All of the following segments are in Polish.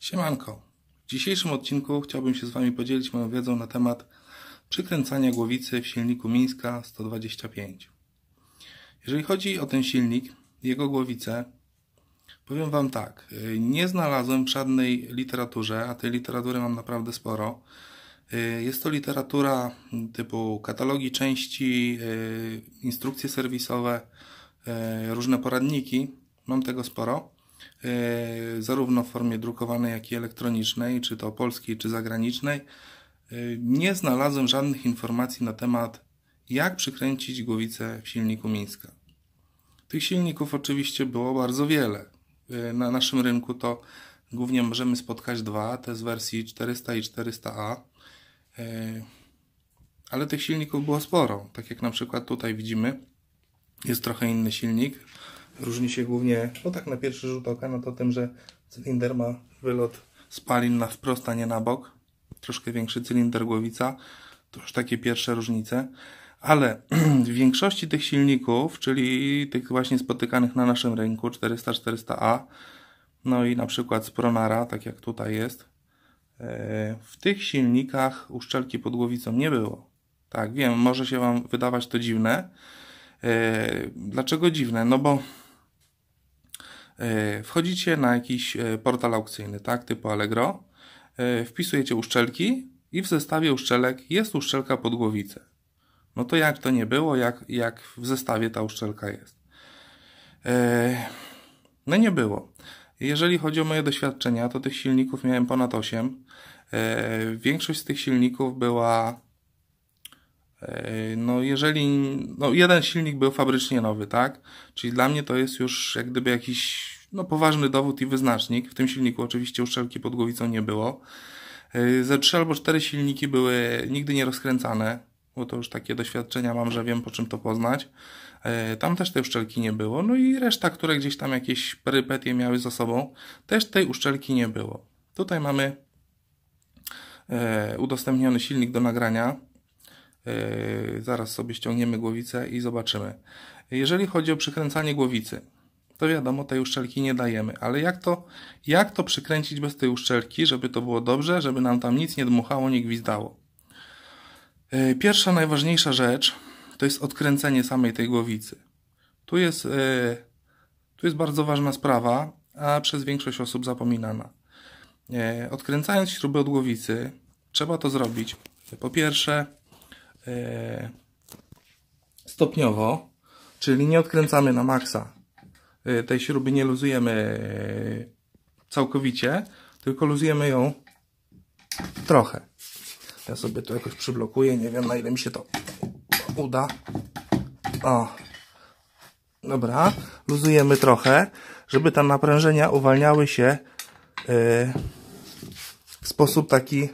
Siemanko. W dzisiejszym odcinku chciałbym się z Wami podzielić moją wiedzą na temat przykręcania głowicy w silniku Mińska 125. Jeżeli chodzi o ten silnik, jego głowicę, powiem Wam tak. Y, nie znalazłem w żadnej literaturze, a tej literatury mam naprawdę sporo. Y, jest to literatura typu katalogi części, y, instrukcje serwisowe, różne poradniki. Mam tego sporo. E, zarówno w formie drukowanej, jak i elektronicznej, czy to polskiej, czy zagranicznej, e, nie znalazłem żadnych informacji na temat, jak przykręcić głowicę w silniku Mińska. Tych silników oczywiście było bardzo wiele. E, na naszym rynku to głównie możemy spotkać dwa, te z wersji 400 i 400A, ale tych silników było sporo. Tak jak na przykład tutaj widzimy, jest trochę inny silnik, Różni się głównie, bo tak na pierwszy rzut oka, no to tym, że cylinder ma wylot spalin na wprost, a nie na bok. Troszkę większy cylinder głowica. To już takie pierwsze różnice. Ale w większości tych silników, czyli tych właśnie spotykanych na naszym rynku 400-400A, no i na przykład z Pronara, tak jak tutaj jest, e, w tych silnikach uszczelki pod głowicą nie było. Tak, wiem, może się Wam wydawać to dziwne. E, dlaczego dziwne? No bo E, wchodzicie na jakiś e, portal aukcyjny, tak, typu Allegro, e, wpisujecie uszczelki i w zestawie uszczelek jest uszczelka pod głowicę. No to jak to nie było, jak, jak w zestawie ta uszczelka jest? No nie było. Jeżeli chodzi o moje doświadczenia, to tych silników miałem ponad 8. Większość z tych silników była E, no, jeżeli no jeden silnik był fabrycznie nowy, tak? Czyli dla mnie to jest już jak gdyby jakiś no, poważny dowód i wyznacznik. W tym silniku oczywiście uszczelki pod głowicą nie było. E, ze trzy albo cztery silniki były nigdy nie rozkręcane, bo to już takie doświadczenia mam, że wiem po czym to poznać. E, tam też tej uszczelki nie było. No i reszta, które gdzieś tam jakieś perypetie miały za sobą, też tej uszczelki nie było. Tutaj mamy udostępniony silnik do nagrania Yy, zaraz sobie ściągniemy głowicę i zobaczymy. Jeżeli chodzi o przykręcanie głowicy, to wiadomo, tej uszczelki nie dajemy. Ale jak to, jak to przykręcić bez tej uszczelki, żeby to było dobrze, żeby nam tam nic nie dmuchało, nie gwizdało? Yy, pierwsza, najważniejsza rzecz to jest odkręcenie samej tej głowicy. Tu jest, yy, tu jest bardzo ważna sprawa, a przez większość osób zapominana. Odkręcając śruby od głowicy, trzeba to zrobić po pierwsze E, stopniowo, czyli nie odkręcamy na maksa e, tej śruby, nie luzujemy e, całkowicie, tylko luzujemy ją trochę. Ja sobie to jakoś przyblokuję, nie wiem na ile mi się to uda. O, dobra, luzujemy trochę, żeby te naprężenia uwalniały się w sposób taki,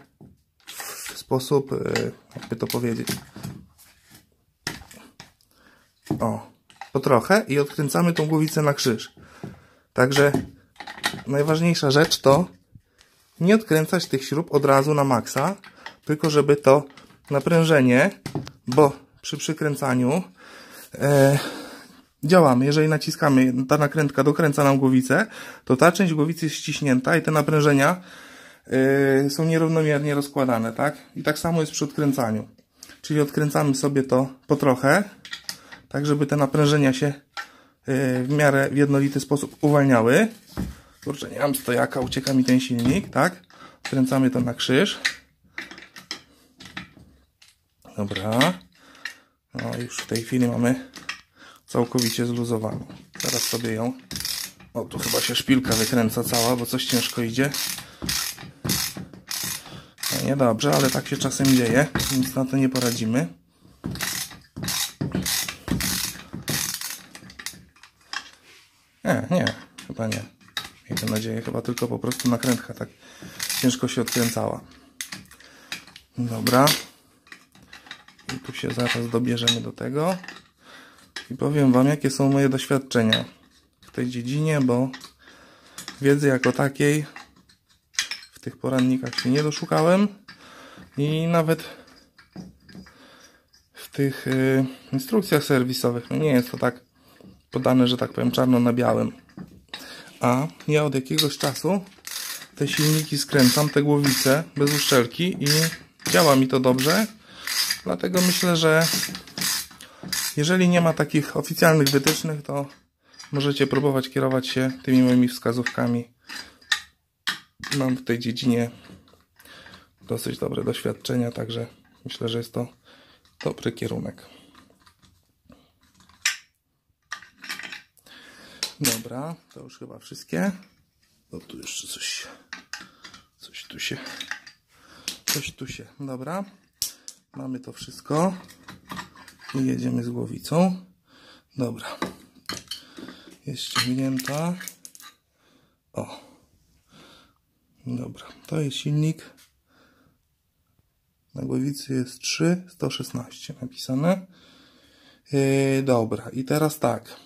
w sposób jakby to powiedzieć. O, po trochę i odkręcamy tą głowicę na krzyż. Także najważniejsza rzecz to nie odkręcać tych śrub od razu na maksa, tylko żeby to naprężenie, bo przy przykręcaniu e, działamy. Jeżeli naciskamy, ta nakrętka dokręca nam głowicę, to ta część głowicy jest ściśnięta i te naprężenia yy, są nierównomiernie rozkładane, tak? I tak samo jest przy odkręcaniu. Czyli odkręcamy sobie to po trochę, tak żeby te naprężenia się yy, w miarę w jednolity sposób uwalniały. Kurczę, nie mam stojaka, ucieka mi ten silnik, tak? Odkręcamy to na krzyż. Dobra. No już w tej chwili mamy całkowicie zluzowaną. Teraz sobie ją... O, tu chyba się szpilka wykręca cała, bo coś ciężko idzie. No niedobrze, ale tak się czasem dzieje, nic na to nie poradzimy. Nie, nie, chyba nie. Miejmy nadzieję, chyba tylko po prostu nakrętka tak ciężko się odkręcała. Dobra. I tu się zaraz dobierzemy do tego. I powiem Wam, jakie są moje doświadczenia w tej dziedzinie, bo wiedzy jako takiej tych porannikach się nie doszukałem i nawet w tych y, instrukcjach serwisowych no nie jest to tak podane, że tak powiem czarno na białym. A ja od jakiegoś czasu te silniki skręcam, te głowice bez uszczelki i działa mi to dobrze. Dlatego myślę, że jeżeli nie ma takich oficjalnych wytycznych, to możecie próbować kierować się tymi moimi wskazówkami mam w tej dziedzinie dosyć dobre doświadczenia, także myślę, że jest to dobry kierunek. Dobra, to już chyba wszystkie. No tu jeszcze coś, coś tu się, coś tu się, dobra. Mamy to wszystko i jedziemy z głowicą. Dobra, jest ściągnięta. O, Dobra, to jest silnik. Na głowicy jest 3, 116 napisane. Yy, dobra, i teraz tak.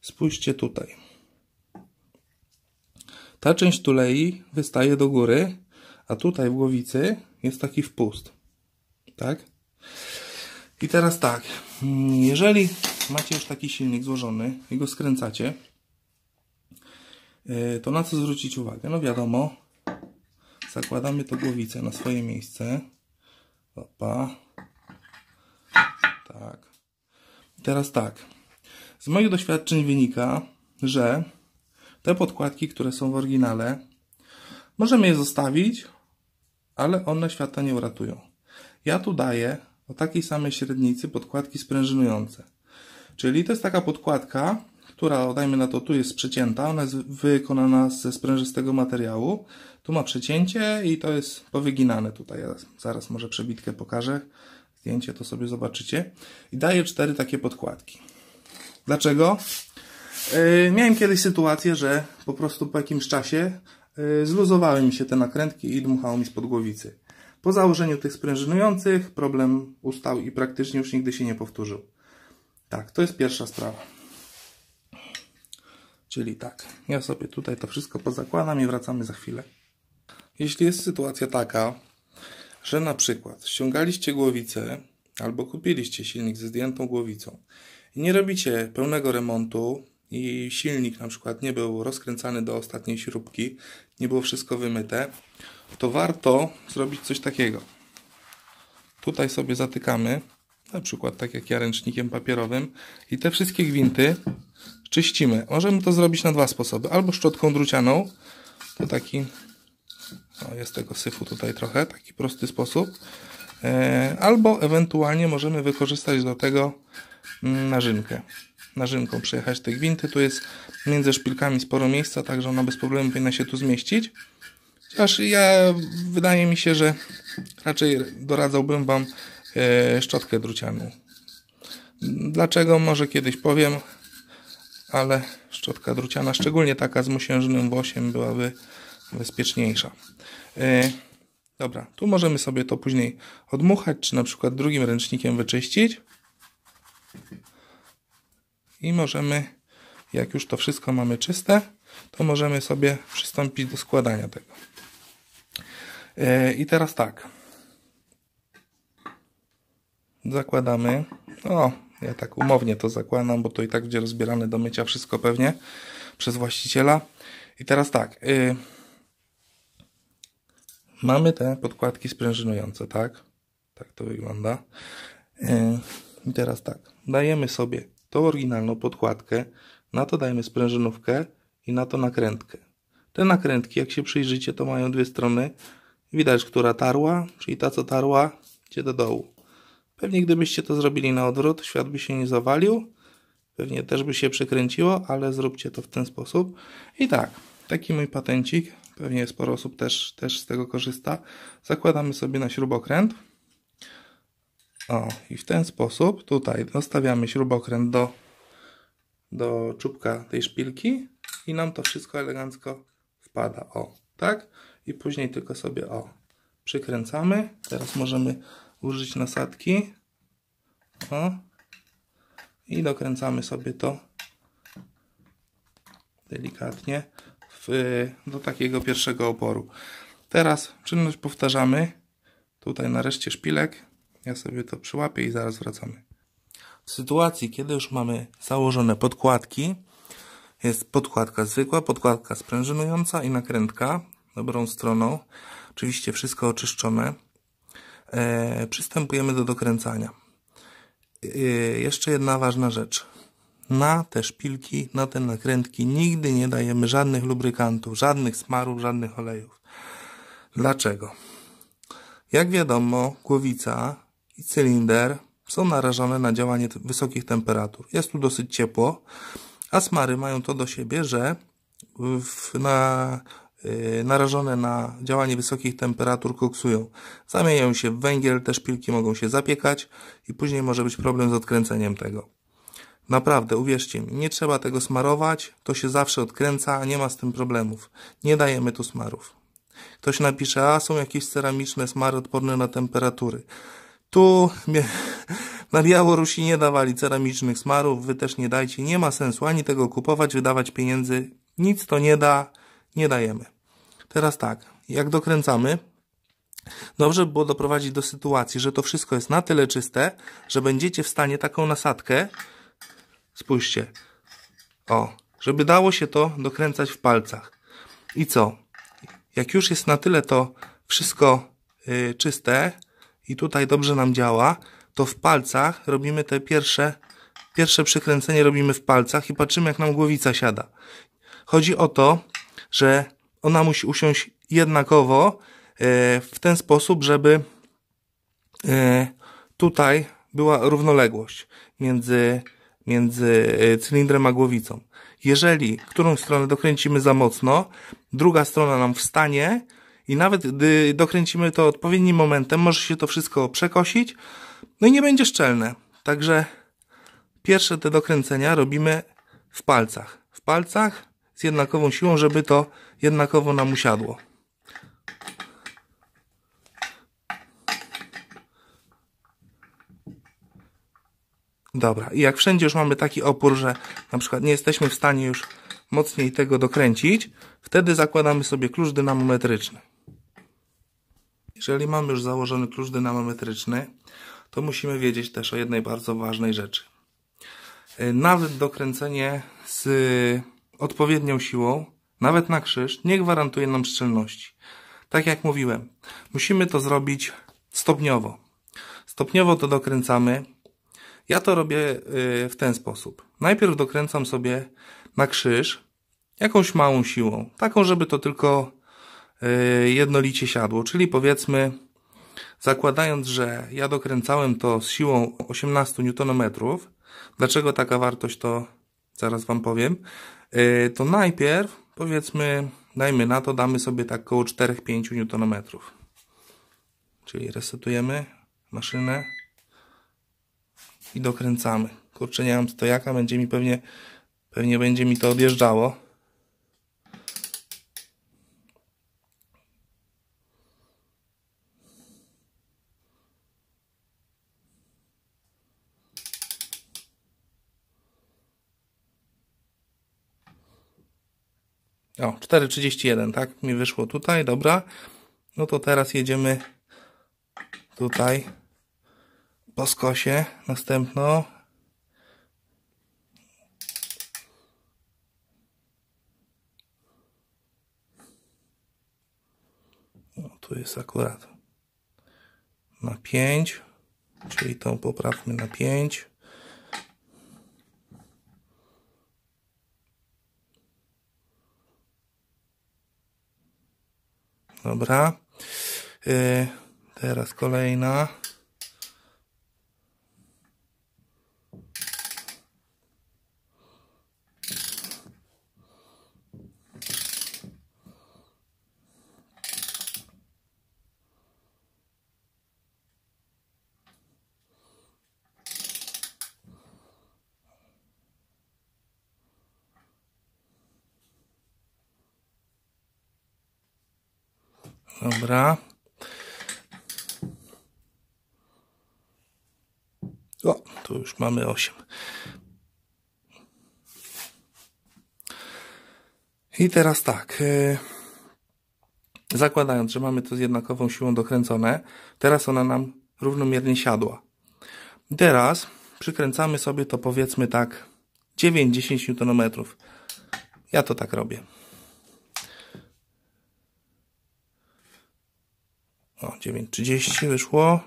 Spójrzcie tutaj. Ta część tulei wystaje do góry, a tutaj w głowicy jest taki wpust. Tak? I teraz tak. Mm, jeżeli macie już taki silnik złożony i go skręcacie, Y, to na co zwrócić uwagę? No wiadomo, zakładamy to głowicę na swoje miejsce. Opa. Tak. Teraz tak. Z moich doświadczeń wynika, że te podkładki, które są w oryginale, możemy je zostawić, ale one świata nie uratują. Ja tu daję o takiej samej średnicy podkładki sprężynujące. Czyli to jest taka podkładka, która, dajmy na to, tu jest przecięta, ona jest wykonana ze sprężystego materiału, tu ma przecięcie i to jest powyginane tutaj, ja zaraz może przebitkę pokażę, zdjęcie to sobie zobaczycie i daje cztery takie podkładki. Dlaczego? Yy, miałem kiedyś sytuację, że po prostu po jakimś czasie yy, zluzowały mi się te nakrętki i dmuchało mi spod głowicy. Po założeniu tych sprężynujących problem ustał i praktycznie już nigdy się nie powtórzył. Tak, to jest pierwsza sprawa. Czyli tak, ja sobie tutaj to wszystko pozakładam i wracamy za chwilę. Jeśli jest sytuacja taka, że na przykład ściągaliście głowicę albo kupiliście silnik ze zdjętą głowicą i nie robicie pełnego remontu i silnik na przykład nie był rozkręcany do ostatniej śrubki, nie było wszystko wymyte, to warto zrobić coś takiego. Tutaj sobie zatykamy na przykład tak jak ja ręcznikiem papierowym i te wszystkie gwinty czyścimy. Możemy to zrobić na dwa sposoby, albo szczotką drucianą, to taki, o, no, jest tego syfu tutaj trochę, taki prosty sposób, e, albo ewentualnie możemy wykorzystać do tego mm, narzynkę. Narzynką przejechać te gwinty, tu jest między szpilkami sporo miejsca, także ona bez problemu powinna się tu zmieścić. Chociaż ja, wydaje mi się, że raczej doradzałbym Wam E, szczotkę drucianą. Dlaczego? Może kiedyś powiem, ale szczotka druciana, szczególnie taka z mosiężnym włosiem, byłaby bezpieczniejsza. E, dobra, tu możemy sobie to później odmuchać, czy na przykład drugim ręcznikiem wyczyścić. I możemy, jak już to wszystko mamy czyste, to możemy sobie przystąpić do składania tego. E, I teraz tak zakładamy, o, ja tak umownie to zakładam, bo to i tak będzie rozbierane do mycia wszystko pewnie przez właściciela. I teraz tak, y, mamy te podkładki sprężynujące, tak? Tak to wygląda. Y, I teraz tak, dajemy sobie tą oryginalną podkładkę, na to dajemy sprężynówkę i na to nakrętkę. Te nakrętki, jak się przyjrzycie, to mają dwie strony. Widać, która tarła, czyli ta, co tarła, idzie do dołu. Pewnie gdybyście to zrobili na odwrót, świat by się nie zawalił, pewnie też by się przekręciło, ale zróbcie to w ten sposób. I tak, taki mój patencik, pewnie sporo osób też, też z tego korzysta. Zakładamy sobie na śrubokręt. O, i w ten sposób tutaj dostawiamy śrubokręt do, do czubka tej szpilki i nam to wszystko elegancko wpada. O, tak? I później tylko sobie o, przykręcamy. Teraz możemy użyć nasadki. O. I dokręcamy sobie to delikatnie w, do takiego pierwszego oporu. Teraz czynność powtarzamy. Tutaj nareszcie szpilek. Ja sobie to przyłapię i zaraz wracamy. W sytuacji, kiedy już mamy założone podkładki, jest podkładka zwykła, podkładka sprężynująca i nakrętka dobrą stroną. Oczywiście wszystko oczyszczone. E, przystępujemy do dokręcania. E, jeszcze jedna ważna rzecz. Na te szpilki, na te nakrętki nigdy nie dajemy żadnych lubrykantów, żadnych smarów, żadnych olejów. Dlaczego? Jak wiadomo, głowica i cylinder są narażone na działanie wysokich temperatur. Jest tu dosyć ciepło, a smary mają to do siebie, że w, na Y, narażone na działanie wysokich temperatur koksują. Zamieniają się w węgiel, te szpilki mogą się zapiekać i później może być problem z odkręceniem tego. Naprawdę, uwierzcie mi, nie trzeba tego smarować, to się zawsze odkręca, nie ma z tym problemów. Nie dajemy tu smarów. Ktoś napisze, a są jakieś ceramiczne smary odporne na temperatury. Tu na Białorusi nie dawali ceramicznych smarów, wy też nie dajcie, nie ma sensu ani tego kupować, wydawać pieniędzy, nic to nie da nie dajemy. Teraz tak, jak dokręcamy, dobrze by było doprowadzić do sytuacji, że to wszystko jest na tyle czyste, że będziecie w stanie taką nasadkę, spójrzcie, o, żeby dało się to dokręcać w palcach. I co? Jak już jest na tyle to wszystko y, czyste i tutaj dobrze nam działa, to w palcach robimy te pierwsze, pierwsze przykręcenie robimy w palcach i patrzymy jak nam głowica siada. Chodzi o to, że ona musi usiąść jednakowo e, w ten sposób, żeby e, tutaj była równoległość między, między e, cylindrem a głowicą. Jeżeli którą stronę dokręcimy za mocno, druga strona nam wstanie i nawet gdy dokręcimy to odpowiednim momentem, może się to wszystko przekosić, no i nie będzie szczelne. Także pierwsze te dokręcenia robimy w palcach. W palcach z jednakową siłą, żeby to jednakowo nam usiadło. Dobra, i jak wszędzie już mamy taki opór, że na przykład nie jesteśmy w stanie już mocniej tego dokręcić, wtedy zakładamy sobie klucz dynamometryczny. Jeżeli mamy już założony klucz dynamometryczny, to musimy wiedzieć też o jednej bardzo ważnej rzeczy. Y, nawet dokręcenie z odpowiednią siłą, nawet na krzyż, nie gwarantuje nam szczelności. Tak jak mówiłem, musimy to zrobić stopniowo. Stopniowo to dokręcamy. Ja to robię y, w ten sposób. Najpierw dokręcam sobie na krzyż jakąś małą siłą, taką, żeby to tylko y, jednolicie siadło, czyli powiedzmy, zakładając, że ja dokręcałem to z siłą 18 Nm, dlaczego taka wartość to zaraz Wam powiem, E, to najpierw powiedzmy, dajmy na to, damy sobie tak około 4-5 Nm. Czyli resetujemy maszynę i dokręcamy. Kurczę, nie to jaka, będzie mi pewnie, pewnie będzie mi to odjeżdżało. O, 4,31, tak? Mi wyszło tutaj, dobra. No to teraz jedziemy tutaj po skosie. Następno O, tu jest akurat na 5, czyli tą poprawmy na 5. Dobra. Y, teraz kolejna. Dobra. O, tu już mamy 8. I teraz tak. Y, zakładając, że mamy to z jednakową siłą dokręcone, teraz ona nam równomiernie siadła. Teraz przykręcamy sobie to powiedzmy tak 9-10 Nm. Ja to tak robię. 啊，这边直接切出了。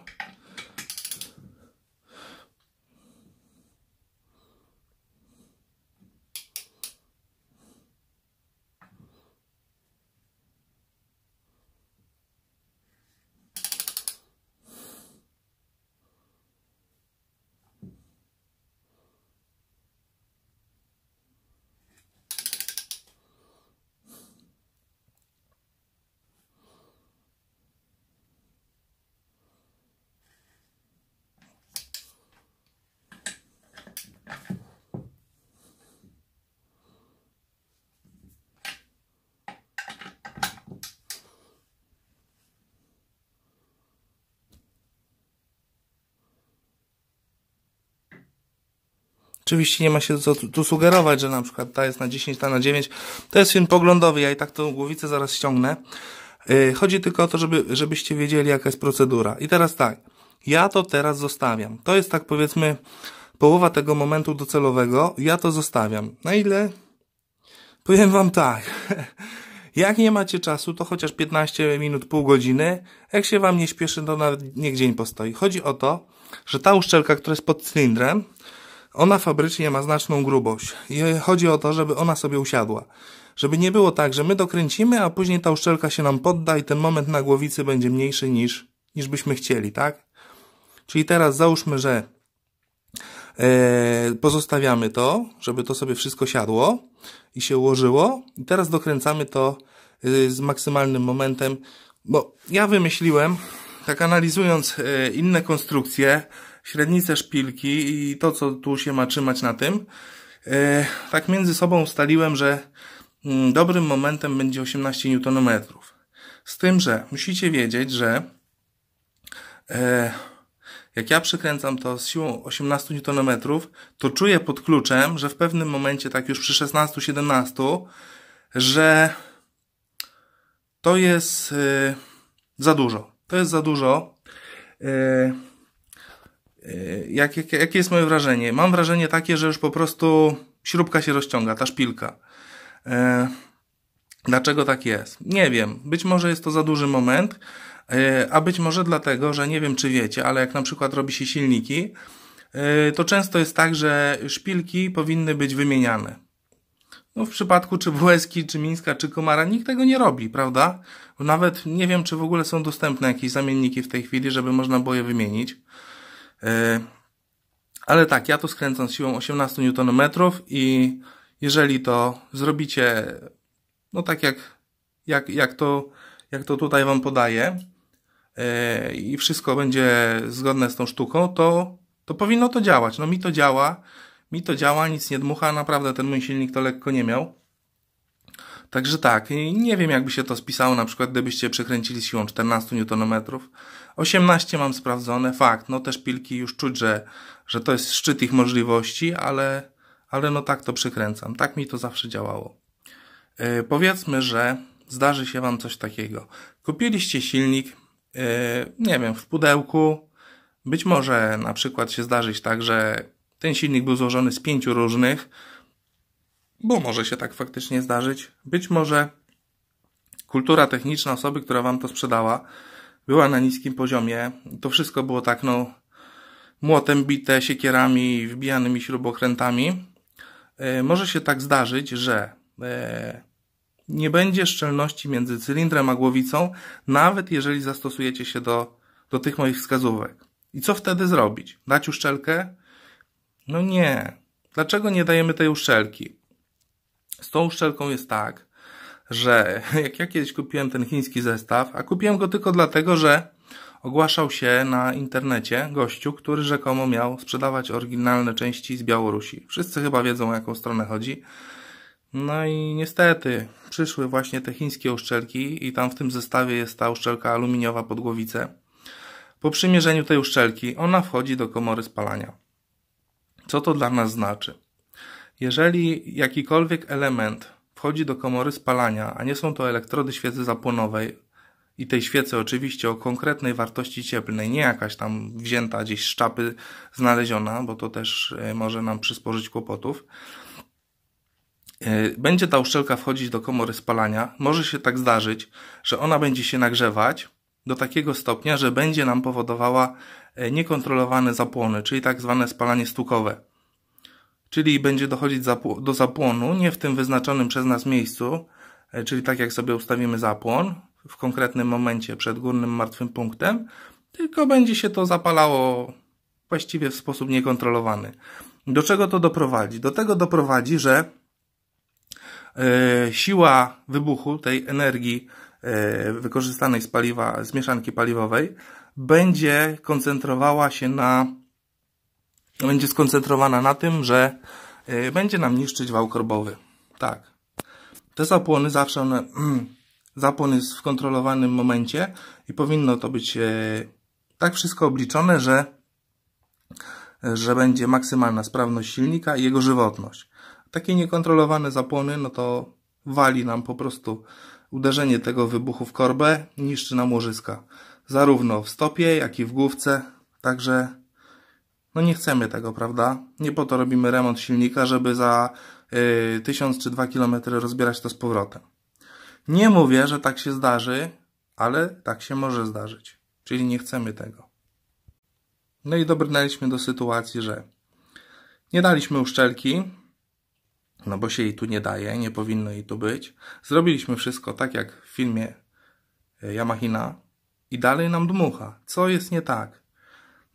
Oczywiście nie ma się co tu sugerować, że na przykład ta jest na 10, ta na 9. To jest film poglądowy, ja i tak tą głowicę zaraz ściągnę. Y, chodzi tylko o to, żeby, żebyście wiedzieli, jaka jest procedura. I teraz tak, ja to teraz zostawiam. To jest tak powiedzmy połowa tego momentu docelowego, ja to zostawiam. Na ile? Powiem wam tak. Jak nie macie czasu, to chociaż 15 minut, pół godziny. Jak się wam nie śpieszy, to nawet niech dzień postoi. Chodzi o to, że ta uszczelka, która jest pod cylindrem, ona fabrycznie ma znaczną grubość i chodzi o to, żeby ona sobie usiadła. Żeby nie było tak, że my dokręcimy, a później ta uszczelka się nam podda i ten moment na głowicy będzie mniejszy niż, niż byśmy chcieli, tak? Czyli teraz załóżmy, że e, pozostawiamy to, żeby to sobie wszystko siadło i się ułożyło. I teraz dokręcamy to e, z maksymalnym momentem, bo ja wymyśliłem, tak analizując e, inne konstrukcje, średnice szpilki i to, co tu się ma trzymać na tym, e, tak między sobą ustaliłem, że mm, dobrym momentem będzie 18 Nm. Z tym, że musicie wiedzieć, że e, jak ja przykręcam to z siłą 18 Nm, to czuję pod kluczem, że w pewnym momencie, tak już przy 16-17, że to jest e, za dużo. To jest za dużo. E, jak, jak, jakie jest moje wrażenie? Mam wrażenie takie, że już po prostu śrubka się rozciąga, ta szpilka. E, dlaczego tak jest? Nie wiem. Być może jest to za duży moment, e, a być może dlatego, że nie wiem, czy wiecie, ale jak na przykład robi się silniki, to często jest tak, że szpilki powinny być wymieniane. No w przypadku czy Błeski, czy Mińska, czy Komara nikt tego nie robi, prawda? Nawet nie wiem, czy w ogóle są dostępne jakieś zamienniki w tej chwili, żeby można było je wymienić. E, ale tak, ja to skręcam z siłą 18 Nm i jeżeli to zrobicie, no tak jak, jak, jak, to, jak to tutaj Wam podaję e, i wszystko będzie zgodne z tą sztuką, to, to powinno to działać. No mi to działa, mi to działa, nic nie dmucha, naprawdę ten mój silnik to lekko nie miał. Także tak, nie wiem jakby się to spisało na przykład gdybyście przekręcili siłą 14 Nm, 18 mam sprawdzone, fakt, no te szpilki już czuć, że, że to jest szczyt ich możliwości, ale, ale no tak to przykręcam. Tak mi to zawsze działało. Yy, powiedzmy, że zdarzy się Wam coś takiego. Kupiliście silnik, yy, nie wiem, w pudełku. Być może na przykład się zdarzyć tak, że ten silnik był złożony z pięciu różnych, bo może się tak faktycznie zdarzyć. Być może kultura techniczna osoby, która Wam to sprzedała, była na niskim poziomie. To wszystko było tak, no, młotem bite, siekierami, wbijanymi śrubokrętami. E, może się tak zdarzyć, że e, nie będzie szczelności między cylindrem a głowicą, nawet jeżeli zastosujecie się do, do tych moich wskazówek. I co wtedy zrobić? Dać uszczelkę? No nie. Dlaczego nie dajemy tej uszczelki? Z tą uszczelką jest tak, że jak ja kiedyś kupiłem ten chiński zestaw, a kupiłem go tylko dlatego, że ogłaszał się na internecie gościu, który rzekomo miał sprzedawać oryginalne części z Białorusi. Wszyscy chyba wiedzą o jaką stronę chodzi. No i niestety przyszły właśnie te chińskie uszczelki i tam w tym zestawie jest ta uszczelka aluminiowa pod głowicę. Po przymierzeniu tej uszczelki ona wchodzi do komory spalania. Co to dla nas znaczy? Jeżeli jakikolwiek element wchodzi do komory spalania, a nie są to elektrody świecy zapłonowej i tej świecy oczywiście o konkretnej wartości cieplnej, nie jakaś tam wzięta gdzieś z czapy znaleziona, bo to też e, może nam przysporzyć kłopotów. E, będzie ta uszczelka wchodzić do komory spalania. Może się tak zdarzyć, że ona będzie się nagrzewać do takiego stopnia, że będzie nam powodowała e, niekontrolowane zapłony, czyli tak zwane spalanie stukowe czyli będzie dochodzić do zapłonu, nie w tym wyznaczonym przez nas miejscu, e, czyli tak jak sobie ustawimy zapłon w konkretnym momencie przed górnym martwym punktem, tylko będzie się to zapalało właściwie w sposób niekontrolowany. Do czego to doprowadzi? Do tego doprowadzi, że e, siła wybuchu tej energii e, wykorzystanej z paliwa, z mieszanki paliwowej będzie koncentrowała się na będzie skoncentrowana na tym, że y, będzie nam niszczyć wał korbowy. Tak. Te zapłony zawsze one, zapłon jest w kontrolowanym momencie i powinno to być y, tak wszystko obliczone, że, że będzie maksymalna sprawność silnika i jego żywotność. Takie niekontrolowane zapłony, no to wali nam po prostu uderzenie tego wybuchu w korbę, niszczy nam łożyska. Zarówno w stopie, jak i w główce. Także no nie chcemy tego, prawda? Nie po to robimy remont silnika, żeby za y, 1000 czy 2 km rozbierać to z powrotem. Nie mówię, że tak się zdarzy, ale tak się może zdarzyć. Czyli nie chcemy tego. No i dobrnęliśmy do sytuacji, że nie daliśmy uszczelki, no bo się jej tu nie daje, nie powinno jej tu być. Zrobiliśmy wszystko tak jak w filmie y, Yamahina i dalej nam dmucha. Co jest nie tak?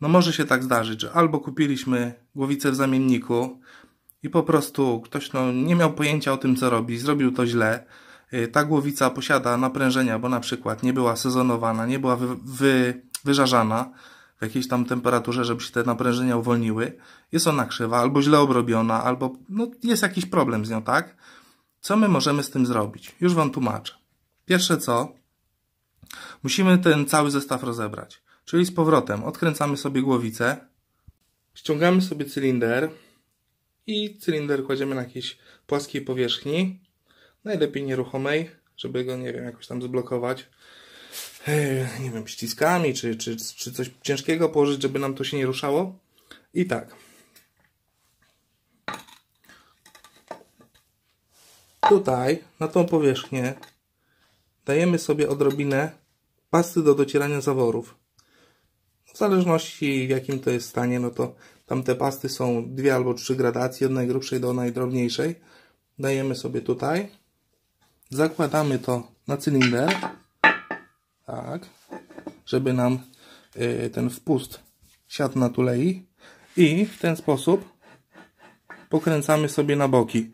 no może się tak zdarzyć, że albo kupiliśmy głowicę w zamienniku i po prostu ktoś no, nie miał pojęcia o tym, co robi, zrobił to źle. Y, ta głowica posiada naprężenia, bo na przykład nie była sezonowana, nie była wy, wy, wyżarzana w jakiejś tam temperaturze, żeby się te naprężenia uwolniły. Jest ona krzywa, albo źle obrobiona, albo no, jest jakiś problem z nią, tak? Co my możemy z tym zrobić? Już Wam tłumaczę. Pierwsze co, musimy ten cały zestaw rozebrać. Czyli z powrotem odkręcamy sobie głowicę, ściągamy sobie cylinder i cylinder kładziemy na jakiejś płaskiej powierzchni, najlepiej nieruchomej, żeby go, nie wiem, jakoś tam zblokować. Nie wiem, ściskami czy, czy, czy coś ciężkiego położyć, żeby nam to się nie ruszało. I tak. Tutaj, na tą powierzchnię, dajemy sobie odrobinę pasty do docierania zaworów. W zależności w jakim to jest stanie, no to tam te pasty są dwie albo trzy gradacje, od najgrubszej do najdrobniejszej. Dajemy sobie tutaj. Zakładamy to na cylinder. Tak. Żeby nam y, ten wpust siadł na tulei. I w ten sposób pokręcamy sobie na boki.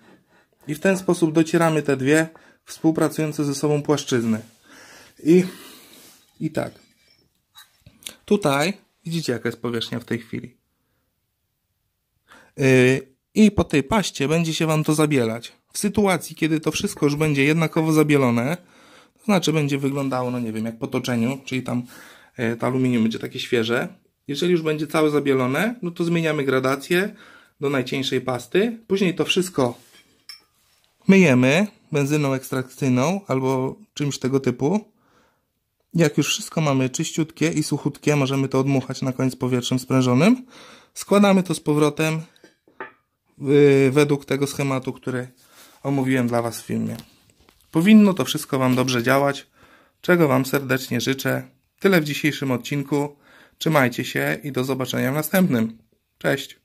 I w ten sposób docieramy te dwie współpracujące ze sobą płaszczyzny. I, i tak. Tutaj widzicie, jaka jest powierzchnia w tej chwili. Y, I po tej paście będzie się Wam to zabielać. W sytuacji, kiedy to wszystko już będzie jednakowo zabielone, to znaczy będzie wyglądało, no nie wiem, jak po toczeniu, czyli tam y, to aluminium będzie takie świeże. Jeżeli już będzie całe zabielone, no to zmieniamy gradację do najcieńszej pasty. Później to wszystko myjemy benzyną ekstrakcyjną albo czymś tego typu. Jak już wszystko mamy czyściutkie i suchutkie, możemy to odmuchać na koniec powietrzem sprężonym. Składamy to z powrotem yy, według tego schematu, który omówiłem dla Was w filmie. Powinno to wszystko Wam dobrze działać, czego Wam serdecznie życzę. Tyle w dzisiejszym odcinku. Trzymajcie się i do zobaczenia w następnym. Cześć!